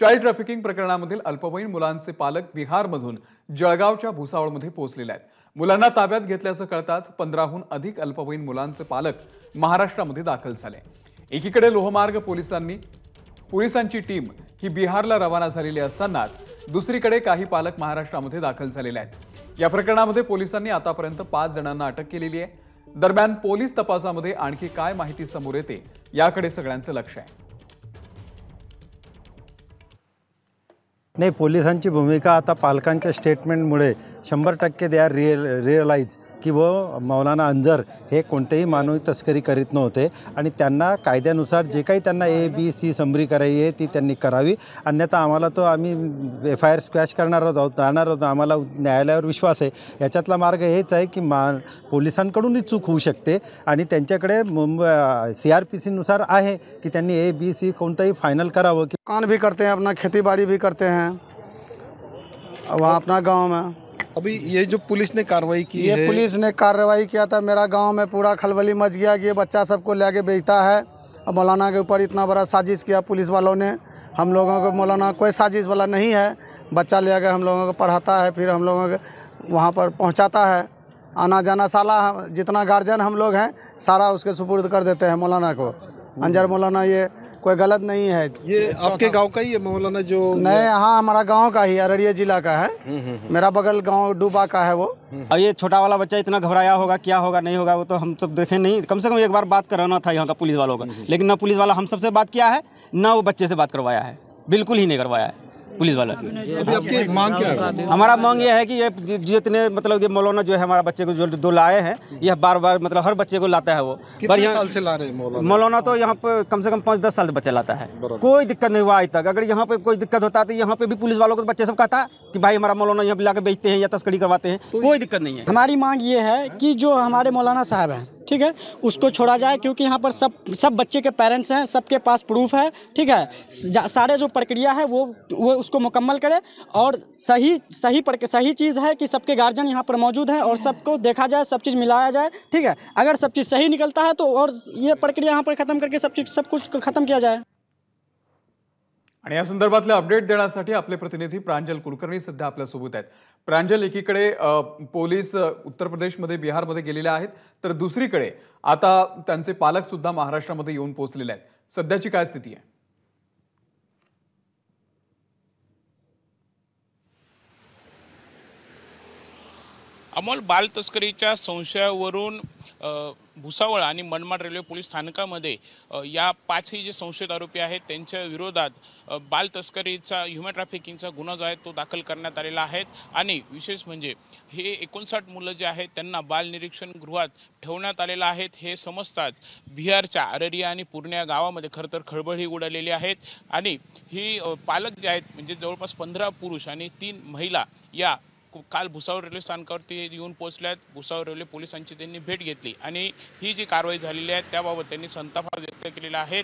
Child trafficking प्रकरणामधील अल्पवयीन मुलांचे पालक बिहारमधून जळगावच्या भुसावळमध्ये पोहोचलेले आहेत मुलांना ताब्यात घेतल्याचं कळताच पंधराहून अधिक अल्पवयीन मुलांचे पालक महाराष्ट्रामध्ये दाखल झाले एकीकडे लोहमार्ग पोलिसांनी पोलिसांची टीम ही बिहारला रवाना झालेली असतानाच दुसरीकडे काही पालक महाराष्ट्रामध्ये दाखल झालेले आहेत या प्रकरणामध्ये पोलिसांनी आतापर्यंत पाच जणांना अटक केलेली आहे दरम्यान पोलीस तपासामध्ये आणखी काय माहिती समोर येते याकडे सगळ्यांचं लक्ष आहे नाही पोलिसांची भूमिका आता पालकांच्या स्टेटमेंटमुळे शंभर टक्के दे आर रिअल रिअलाईज की व मौलाना अंजर हे कोणतेही मानवी तस्करी करीत नव्हते आणि त्यांना कायद्यानुसार जे काही त्यांना ए बी सी समरी करायची आहे ती त्यांनी करावी अन्यथा आम्हाला तो आम्ही एफ आय आर स्क्वॅश करणार आहोत जाणार आहोत आम्हाला न्यायालयावर विश्वास आहे याच्यातला मार्ग हेच आहे की मा पोलिसांकडूनही चूक होऊ शकते आणि त्यांच्याकडे मुंबई सी आर पी सीनुसार आहे की त्यांनी ए बी सी कोणतंही फायनल करावं की कान भी करते हैं अपना खेतीबाडी भी करते हैं वहाँ अपना गाँव में अभी ये जो पुलिस ने कार्रवाई की ये है। पुलिस ने कार्रवाई किया था मेरा गांव में पूरा खलबली मच गया कि ये बच्चा सबको ले बेचता है और मौलाना के ऊपर इतना बड़ा साजिश किया पुलिस वालों ने हम लोगों को मौलाना कोई साजिश वाला नहीं है बच्चा ले आकर हम लोगों को पढ़ाता है फिर हम लोगों को वहाँ पर पहुँचाता है आना जाना साला जितना गार्जियन हम लोग हैं सारा उसके सुपुर्द कर देते हैं मौलाना को अंजर मौलाना ये कोई गलत नहीं है ये आपके गांव का ही है मौलाना जो नहीं हाँ हमारा गांव का ही अररिया जिला का है हम्म, हम्म, हम्म। मेरा बगल गांव डूबा का है वो अब ये छोटा वाला बच्चा इतना घबराया होगा क्या होगा नहीं होगा वो तो हम सब देखें नहीं कम से कम एक बार बात कराना था यहाँ का पुलिस वालों का लेकिन न पुलिस वाला हम सबसे बात किया है न वो बच्चे से बात करवाया है बिल्कुल ही नहीं करवाया है पुलिस वाला मांग क्या है हमारा मांग यह है कि ये जितने मतलब ये मौलाना जो है हमारा बच्चे को जो दो लाए हैं यह बार बार मतलब हर बच्चे को लाता है वो बढ़िया मौलाना तो यहाँ पे कम से कम पाँच दस साल से बच्चा लाता है कोई दिक्कत नहीं हुआ आज तक अगर यहाँ पे कोई दिक्कत होता है तो यहाँ पे भी पुलिस वालों को तो बच्चे सब कहता कि भाई हमारा मौलाना यहाँ पे ला बेचते हैं या तस्करी करवाते हैं तो कोई दिक्कत नहीं है हमारी मांग ये है कि जो हमारे मौलाना साहब हैं ठीक है उसको छोड़ा जाए क्योंकि यहाँ पर सब सब बच्चे के पेरेंट्स हैं सबके पास प्रूफ है ठीक है सारे जो प्रक्रिया है वो वो उसको मुकम्मल करें और सही सही पर सही चीज़ है कि सबके गार्जियन यहाँ पर मौजूद हैं और सबको देखा जाए सब चीज़ मिलाया जाए ठीक है अगर सब चीज़ सही निकलता है तो और ये प्रक्रिया यहाँ पर ख़त्म करके सब चीज़ सब कुछ ख़त्म किया जाए आणि या संदर्भातले अपडेट देण्यासाठी आपले प्रतिनिधी प्रांजल कुलकर्णी सध्या आपल्यासोबत आहेत प्रांजल एकीकडे पोलीस उत्तर प्रदेशमध्ये बिहारमध्ये गेलेले आहेत तर दुसरीकडे आता त्यांचे पालक सुद्धा महाराष्ट्रामध्ये येऊन पोहोचलेले आहेत सध्याची काय स्थिती आहे अमोल बालतस्करीच्या संशयावरून भुसावळ आणि मनमाड रेल्वे पोलीस स्थानकामध्ये या पाचही जे संशयित आरोपी आहेत त्यांच्या विरोधात बालतस्करीचा ह्युमन ट्रॅफिकिंगचा गुन्हा जो आहे तो दाखल करण्यात आलेला आहे आणि विशेष म्हणजे हे एकोणसाठ मुलं जे आहेत त्यांना बाल निरीक्षण गृहात ठेवण्यात आलेलं आहेत हे समजताच बिहारच्या अररिया आणि पूर्ण्या गावामध्ये खरं तर खळबळही उडालेली आहेत आणि ही पालक जे आहेत म्हणजे जवळपास पंधरा पुरुष आणि तीन महिला या काल भुसावळ रेल्वे स्थानकावरती येऊन पोहोचल्यात भुसावळ रेल्वे पोलिसांची त्यांनी भेट घेतली आणि ही जी कारवाई झालेली आहे त्याबाबत त्यांनी संताप व्यक्त केलेला आहे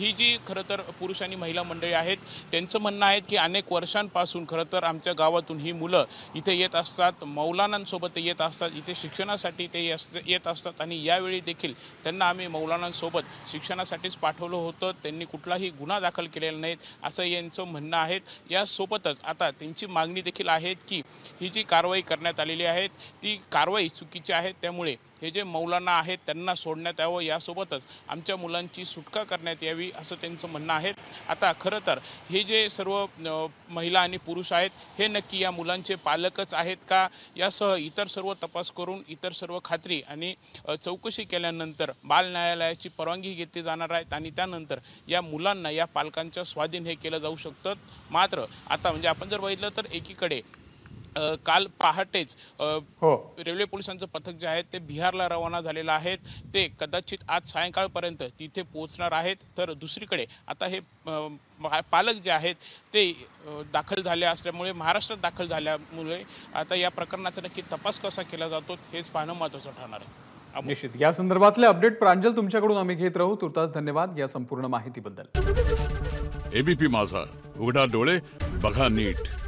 ही जी खरं तर पुरुष आणि महिला मंडळी आहेत त्यांचं म्हणणं आहे की अनेक वर्षांपासून खरं तर आमच्या गावातून ही मुलं इथे येत असतात मौलानांसोबत येत असतात इथे शिक्षणासाठी ते येत असतात आणि यावेळी देखील त्यांना आम्ही मौलानांसोबत शिक्षणासाठीच पाठवलं होतं त्यांनी कुठलाही गुन्हा दाखल केलेला नाहीत असं यांचं म्हणणं आहे यासोबतच आता त्यांची मागणी देखील आहे की ही जी कारवाई करण्यात आलेली आहे ती कारवाई चुकीची आहे त्यामुळे हे जे मौलाना आहेत त्यांना सोडण्यात यावं यासोबतच आमच्या मुलांची सुटका करण्यात यावी असं त्यांचं म्हणणं आहे आता खरं तर हे जे सर्व महिला आणि पुरुष आहेत हे नक्की या मुलांचे पालकच आहेत का यासह इतर सर्व तपास करून इतर सर्व खात्री आणि चौकशी केल्यानंतर बाल न्यायालयाची परवानगी घेतली जाणार आहेत आणि त्यानंतर या मुलांना या पालकांच्या स्वाधीन हे केलं जाऊ शकतं मात्र आता म्हणजे आपण जर बघितलं तर एकीकडे काल पहाटेच हो रेल्वे पोलिसांचं पथक जे आहे ते बिहारला रवाना झालेलं आहे ते कदाचित आज सायंकाळपर्यंत तिथे पोहोचणार आहेत तर दुसरीकडे आता हे पालक जे आहेत ते दाखल झाले असल्यामुळे महाराष्ट्रात दाखल झाल्यामुळे आता या प्रकरणाचा नक्की तपास कसा केला जातो हेच पाहणं महत्वाचं ठरणार आहे निश्चित या संदर्भातले अपडेट प्रांजल तुमच्याकडून आम्ही घेत राहू तुर्तास धन्यवाद या संपूर्ण माहितीबद्दल एबीपी माझा उघडा डोळे बघा नीट